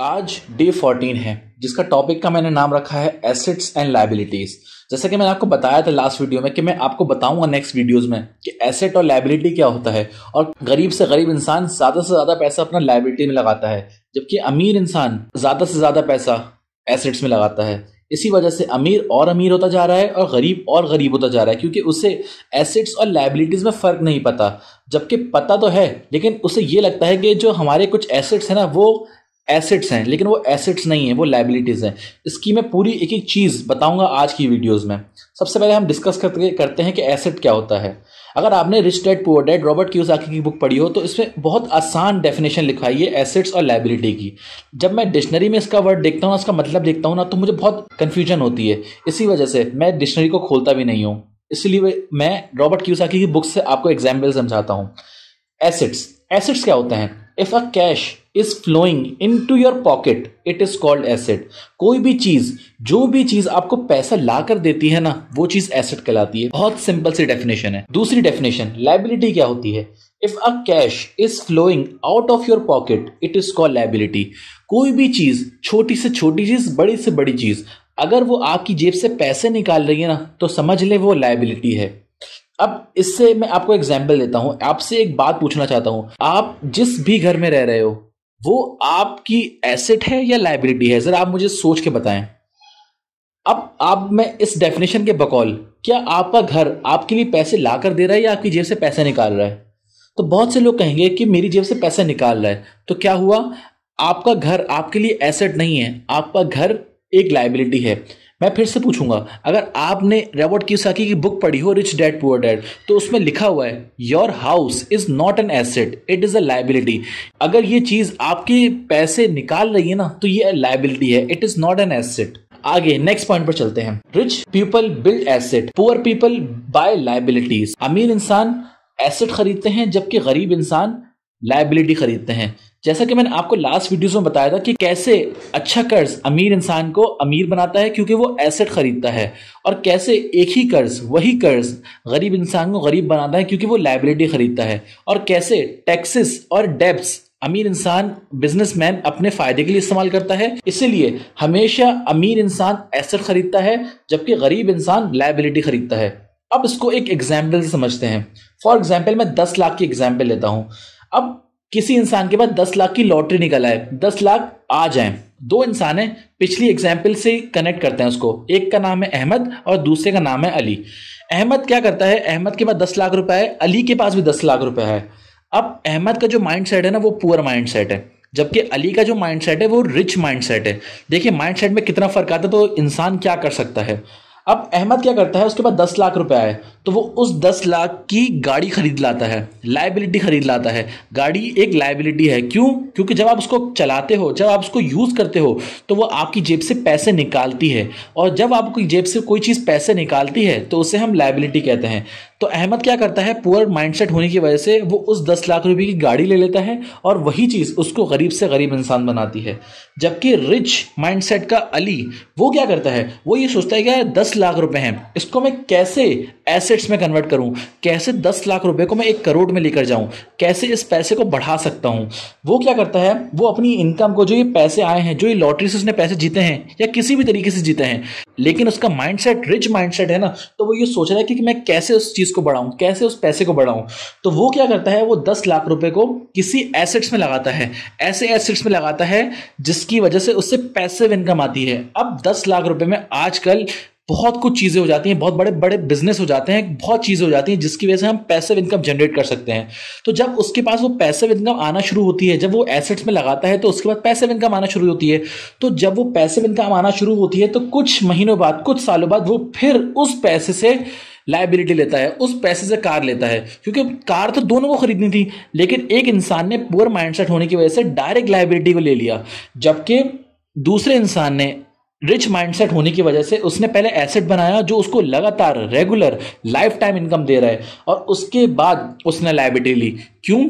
आज day fourteen है जिसका टॉपिक का मैंने नाम रखा है एसेट्स एंड लाइबिलिटीज जैसा कि मैंने आपको बताया था लास्ट वीडियो में कि मैं आपको बताऊंगा नेक्स्ट वीडियोस में कि एसेट और लाइबिलिटी क्या होता है और गरीब से गरीब इंसान ज्यादा से ज्यादा पैसा अपना लाइबिलिटी में लगाता है जबकि अमीर इंसान ज्यादा से ज्यादा पैसा एसेट्स में लगाता है इसी वजह से अमीर और अमीर होता जा रहा है और गरीब और गरीब होता जा रहा है क्योंकि उसे एसेट्स और लाइबिलिटीज़ में फ़र्क नहीं पता जबकि पता तो है लेकिन उसे ये लगता है कि जो हमारे कुछ एसेट्स हैं ना वो एसेट्स हैं लेकिन वो एसेट्स नहीं है वो लाइबिलिटीज़ हैं इसकी मैं पूरी एक एक चीज़ बताऊंगा आज की वीडियोस में सबसे पहले हम डिस्कस करते करते हैं कि एसेट क्या होता है अगर आपने rich dad poor dad Robert Kiyosaki की बुक पढ़ी हो तो इसमें बहुत आसान डेफिनेशन लिखाई है एसेट्स और लाइबिलिटी की जब मैं डिक्शनरी में इसका वर्ड देखता हूँ इसका मतलब देखता हूँ ना तो मुझे बहुत कन्फ्यूजन होती है इसी वजह से मैं डिक्शनरी को खोलता भी नहीं हूँ इसलिए मैं रॉबर्ट क्यूसाकी की बुक से आपको एग्जाम्पल समझाता हूँ एसेट्स एसेट्स क्या होते हैं if a cash is flowing into your pocket it is called asset कोई भी चीज जो भी चीज आपको पैसा ला कर देती है ना वो चीज एसेट कहलाती है बहुत सिंपल सी डेफिनेशन है दूसरी डेफिनेशन लाइबिलिटी क्या होती है if a cash is flowing out of your pocket it is called liability कोई भी चीज छोटी से छोटी चीज बड़ी से बड़ी चीज अगर वो आपकी जेब से पैसे निकाल रही है ना तो समझ ले वो लाइबिलिटी है अब इससे मैं आपको एग्जाम्पल देता हूं आपसे एक बात पूछना चाहता हूँ आप जिस भी घर में रह रहे हो वो आपकी एसेट है या लाइबिलिटी है सर आप मुझे सोच के बताएं अब आप मैं इस डेफिनेशन के बकौल क्या आपका घर आपके लिए पैसे ला कर दे रहा है या आपकी जेब से पैसा निकाल रहा है तो बहुत से लोग कहेंगे कि मेरी जेब से पैसा निकाल रहा है तो क्या हुआ आपका घर आपके लिए एसेट नहीं है आपका घर एक लाइबिलिटी है मैं फिर से पूछूंगा अगर आपने रॉबर्ट क्यूसाकी की बुक पढ़ी हो रिच डैड पुअर डैड तो उसमें लिखा हुआ है your house is not an asset it is a liability अगर ये चीज आपके पैसे निकाल रही है ना तो ये लाइबिलिटी है it is not an asset आगे नेक्स्ट पॉइंट पर चलते हैं rich people build asset poor people buy liabilities अमीर इंसान एसेट खरीदते हैं जबकि गरीब इंसान लाइबिलिटी खरीदते हैं जैसा कि मैंने आपको लास्ट वीडियोस में बताया था कि कैसे अच्छा कर्ज अमीर इंसान को अमीर बनाता है क्योंकि वो एसेट खरीदता है और कैसे एक ही कर्ज वही कर्ज गरीब इंसान को गरीब बनाता है क्योंकि वो लाइबिलिटी खरीदता है और कैसे टैक्सेस और डेब्स अमीर इंसान बिजनेसमैन अपने फायदे के लिए इस्तेमाल करता है इसीलिए हमेशा अमीर इंसान एसेट खरीदता है जबकि गरीब इंसान लाइबिलिटी खरीदता है अब इसको एक एग्जाम्पल से समझते हैं फॉर एग्जाम्पल मैं दस लाख की एग्जाम्पल लेता हूँ अब किसी इंसान के पास दस लाख की लॉटरी निकल आए दस लाख आ जाए दो इंसान है पिछली एग्जाम्पल से कनेक्ट करते हैं उसको एक का नाम है अहमद और दूसरे का नाम है अली अहमद क्या करता है अहमद के पास दस लाख रुपए है अली के पास भी दस लाख रुपए है अब अहमद का जो माइंड सेट है ना वो पुअर माइंड सेट है जबकि अली का जो माइंड सेट है वो रिच माइंड सेट है देखिए माइंड सेट में कितना फर्क आता है तो इंसान क्या कर सकता है अब अहमद क्या करता है उसके पास दस लाख रुपया है तो वो उस दस लाख की गाड़ी खरीद लाता है लाइबिलिटी खरीद लाता है गाड़ी एक लाइबिलिटी है क्यों क्योंकि जब आप उसको चलाते हो जब आप उसको यूज़ करते हो तो वो आपकी जेब से पैसे निकालती है और जब आपकी जेब से कोई चीज़ पैसे निकालती है तो उसे हम लाइबिलिटी कहते हैं तो अहमद क्या करता है पुअर माइंडसेट होने की वजह से वो उस दस लाख रुपए की गाड़ी ले लेता है और वही चीज़ उसको गरीब से गरीब इंसान बनाती है जबकि रिच माइंडसेट का अली वो क्या करता है वो ये सोचता है कि दस लाख रुपए हैं इसको मैं कैसे एसेट्स में कन्वर्ट करूँ कैसे दस लाख रुपए को मैं एक करोड़ में लेकर जाऊँ कैसे इस पैसे को बढ़ा सकता हूँ वो क्या करता है वो अपनी इनकम को जो ये पैसे आए हैं जो ये लॉटरी से उसने पैसे जीते हैं या किसी भी तरीके से जीते हैं लेकिन उसका माइंड रिच माइंड है ना तो वो ये सोच रहा है कि मैं कैसे उस चीज़ चीज़ को बढ़ाऊं कैसे उस पैसे को बढ़ाऊं तो वो क्या करता है वो दस लाख रुपए को किसी एसेट्स में लगाता है ऐसे एसेट्स में लगाता है जिसकी वजह से उससे पैसे इनकम आती है अब दस लाख रुपए में आजकल बहुत कुछ चीज़ें हो जाती हैं बहुत बड़े बड़े बिजनेस हो जाते हैं बहुत चीज़ें हो जाती हैं जिसकी वजह से हम पैसे इनकम जनरेट कर सकते हैं तो जब उसके पास वो पैसे इनकम आना शुरू होती है जब वो एसेट्स में लगाता है तो उसके बाद पैसे इनकम आना शुरू होती है तो जब वो पैसे इनकम आना शुरू होती है तो कुछ महीनों बाद कुछ सालों बाद वो फिर उस पैसे से लाइबिलिटी लेता है उस पैसे से कार लेता है क्योंकि कार तो दोनों को खरीदनी थी लेकिन एक इंसान ने पुअर माइंडसेट होने की वजह से डायरेक्ट लाइबिलिटी को ले लिया जबकि दूसरे इंसान ने रिच माइंडसेट होने की वजह से उसने पहले एसेट बनाया जो उसको लगातार रेगुलर लाइफ टाइम इनकम दे रहा है और उसके बाद उसने लाइबिलिटी ली क्यों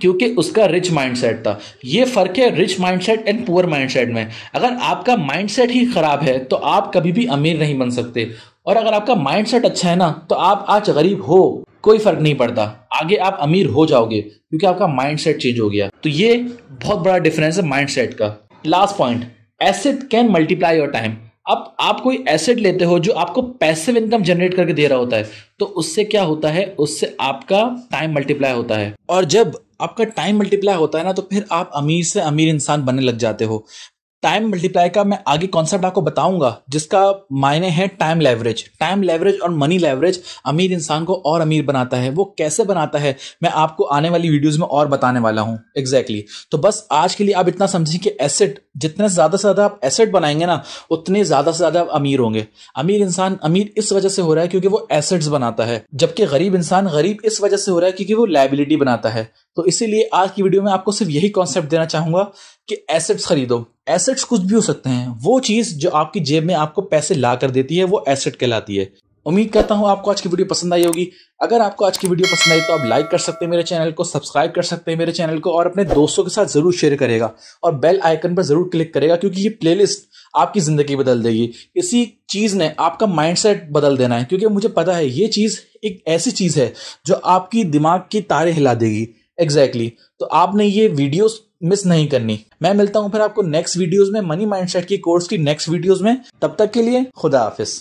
क्योंकि उसका रिच माइंडसेट था ये फर्क है rich mindset and poor mindset में अगर आपका माइंडसेट ही खराब है तो आप कभी भी अमीर नहीं बन सकते और अगर आपका माइंडसेट अच्छा है ना तो आप आज गरीब हो कोई फर्क नहीं पड़ता आगे आप अमीर हो जाओगे क्योंकि आपका माइंडसेट चेंज हो गया तो ये बहुत बड़ा डिफरेंस है माइंडसेट का last point asset can multiply your time अब आप कोई एसेट लेते हो जो आपको पैसिव इनकम जनरेट करके दे रहा होता है तो उससे क्या होता है उससे आपका टाइम मल्टीप्लाई होता है और जब आपका टाइम मल्टीप्लाई होता है ना तो फिर आप अमीर से अमीर इंसान बनने लग जाते हो टाइम मल्टीप्लाई का मैं आगे कॉन्सेप्ट आपको बताऊंगा जिसका मायने है टाइम लेवरेज टाइम लेवरेज और मनी लेवरेज अमीर इंसान को और अमीर बनाता है वो कैसे बनाता है मैं आपको आने वाली वीडियोस में और बताने वाला हूँ एग्जैक्टली exactly. तो बस आज के लिए आप इतना समझें कि एसेट जितने ज़्यादा से ज़्यादा आप एसेट बनाएंगे ना उतने ज़्यादा से ज़्यादा आप अमीर होंगे अमीर इंसान अमीर इस वजह से हो रहा है क्योंकि वो एसेट्स बनाता है जबकि गरीब इंसान गरीब इस वजह से हो रहा है क्योंकि वो लाइबिलिटी बनाता है तो इसीलिए आज की वीडियो में आपको सिर्फ यही कॉन्सेप्ट देना चाहूंगा कि एसेट्स खरीदो एसेट्स कुछ भी हो सकते हैं वो चीज़ जो आपकी जेब में आपको पैसे ला कर देती है वो एसेट कहलाती है उम्मीद करता हूँ आपको आज की वीडियो पसंद आई होगी अगर आपको आज की वीडियो पसंद आई तो आप लाइक कर सकते हैं मेरे चैनल को सब्सक्राइब कर सकते हैं मेरे चैनल को और अपने दोस्तों के साथ जरूर शेयर करेगा और बेल आइकन पर जरूर क्लिक करेगा क्योंकि ये प्लेलिस्ट आपकी ज़िंदगी बदल देगी इसी चीज़ ने आपका माइंडसेट बदल देना है क्योंकि मुझे पता है ये चीज़ एक ऐसी चीज़ है जो आपकी दिमाग की तारे हिला देगी एग्जैक्टली exactly. तो आपने ये वीडियोस मिस नहीं करनी मैं मिलता हूँ फिर आपको नेक्स्ट वीडियोस में मनी माइंडसेट की कोर्स की नेक्स्ट वीडियोस में तब तक के लिए खुदा हाफिज़